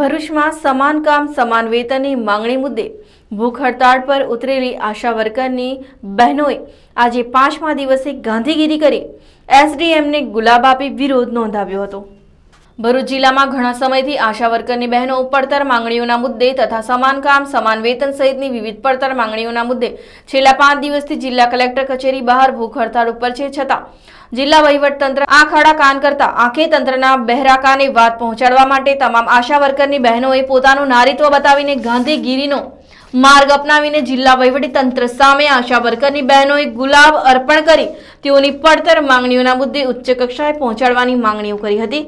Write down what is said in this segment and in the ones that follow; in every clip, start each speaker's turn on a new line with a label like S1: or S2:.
S1: ભરૂચમાં સમાન કામ સમાન વેતનની માંગણી મુદ્દે ભૂખ હડતાળ પર ઉતરેલી આશા વર્કરની બહેનોએ આજે પાંચમા દિવસે ગાંધીગીરી કરી એસડીએમને ગુલાબ આપી વિરોધ નોંધાવ્યો હતો ભરૂચ જિલ્લામાં ઘણા સમયથી આશા વર્કરની બહેનો પડતર માંગણીઓના મુદ્દે તથા સમાન કામ સમાન વેતન સહિતની વિવિધ પડતર માંગણીઓના મુદ્દે છેલ્લા પાંચ દિવસથી જિલ્લા કલેક્ટર કચેરી બહાર ભૂખ હડતાળ ઉપર છે છતાં જિલ્લા વહીવટતંત્ર આ ખાડા કાન કરતા આંખે તંત્રના બહેરાકાને વાત પહોંચાડવા માટે તમામ આશા વર્કરની બહેનોએ પોતાનું નારીત્વ બતાવીને ગાંધીગીરીનો માર્ગ અપનાવીને જિલ્લા તંત્ર સામે આશા વર્કરની બહેનોએ ગુલાબ અર્પણ કરી તેઓની પડતર માંગણીઓના મુદ્દે ઉચ્ચ કક્ષાએ પહોંચાડવાની માંગણીઓ કરી હતી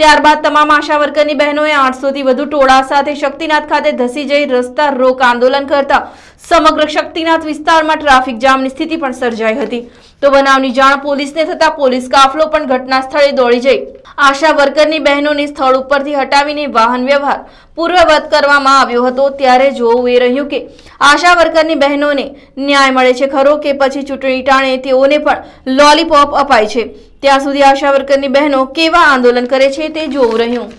S1: ત્યારબાદ તમામ આશા વર્કરની બહેનોએ આઠસોથી વધુ ટોળા સાથે શક્તિનાથ ખાતે ધસી જઈ રસ્તા રોક આંદોલન કરતા સમગ્ર શક્તિનાથ વિસ્તારમાં ટ્રાફિક જામની સ્થિતિ પણ સર્જાઈ હતી તો બનાવની જાણ પોલીસને થતા પોલીસ કાફલો પણ ઘટના સ્થળે દોડી જઈ આશા વર્કરની બહેનોને સ્થળ ઉપરથી હટાવીને વાહન વ્યવહાર પૂર્વવત કરવામાં આવ્યો હતો ત્યારે જોવું એ રહ્યું કે આશા વર્કરની બહેનોને ન્યાય મળે છે ખરો કે પછી ચૂંટણી ટાણે તેઓને પણ લોલીપોપ અપાય છે ત્યાં સુધી આશા વર્કરની બહેનો કેવા આંદોલન કરે છે તે જોવું રહ્યું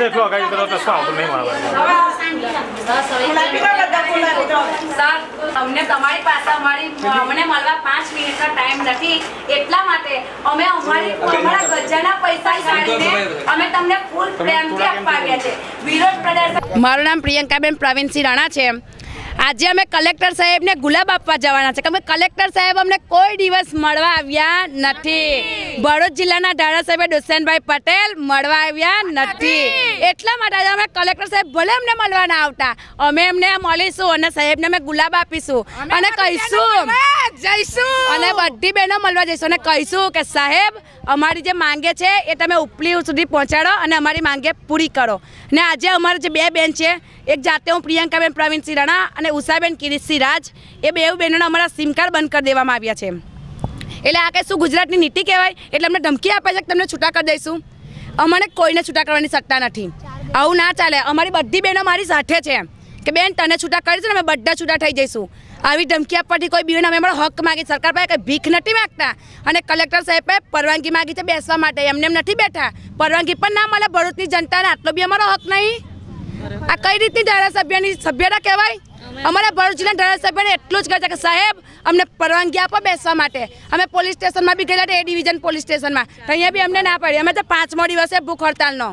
S1: જેટલો આગાહી કરો તો સાવ નહીં મળે
S2: અમને મારું નામ પ્રિયંકાબેન પ્રવીણસિંહ રાણા છે આજે અમે કલેક્ટર સાહેબને ગુલાબ આપવા જવાના છે કે કલેક્ટર સાહેબ અમને કોઈ દિવસ મળવા આવ્યા નથી ભરૂચ જિલ્લાના ધારાસભ્ય દુસેનભાઈ પટેલ મળવા આવ્યા નથી એટલા માટે અમે કલેક્ટર સાહેબ ભલે અમને મળવા ના આવતા અમે એમને મળીશું અને સાહેબને અમે ગુલાબ આપીશું અને કહીશું જઈશું અને બધી બહેનો મળવા જઈશું અને કહીશું કે સાહેબ અમારી જે માંગે છે એ તમે ઉપલી સુધી પહોંચાડો અને અમારી માંગે પૂરી કરો ને આજે અમારી જે બે બેન છે એક જાતે હું પ્રિયંકાબેન પ્રવીણસિંહ રાણા અને ઉષાબેન કિરીટસિંહ રાજ એ બે બહેનોના અમારા સિમ કાર્ડ બંધ કરી દેવામાં આવ્યા છે એટલે આ કંઈ શું ગુજરાતની નીતિ કહેવાય એટલે અમને ધમકી આપે છે કે તમને છૂટા કરી દઈશું અમને કોઈને છૂટા કરવાની સત્તા નથી આવું ના ચાલે અમારી બધી બહેનો મારી સાથે છે કે બેન તને છૂટા કરીશું ને અમે બધા છૂટા થઈ જઈશું આવી ધમકી આપવાથી કોઈ બેન અમે અમારો હક માગી સરકાર પાસે કંઈ ભીખ નથી માગતા અને કલેક્ટર સાહેબે પરવાનગી માગી છે બેસવા માટે એમને એમ નથી બેઠા પરવાનગી પણ ના મળે ભરૂચની જનતાને આટલો બી અમારો હક નહીં આ કઈ રીતની ધારાસભ્યની સભ્યતા કહેવાય અમારા ભરૂચ જિલ્લા ધારાસભ્યને એટલું જ કહે છે કે સાહેબ અમને પરવાનગી આપો બેસવા માટે અમે પોલીસ સ્ટેશનમાં બી ગયેલા એ ડિવિઝન પોલીસ સ્ટેશનમાં અહીંયા બી અમને ના પડી અમે તો પાંચમો દિવસે ભૂખ હડતાલનો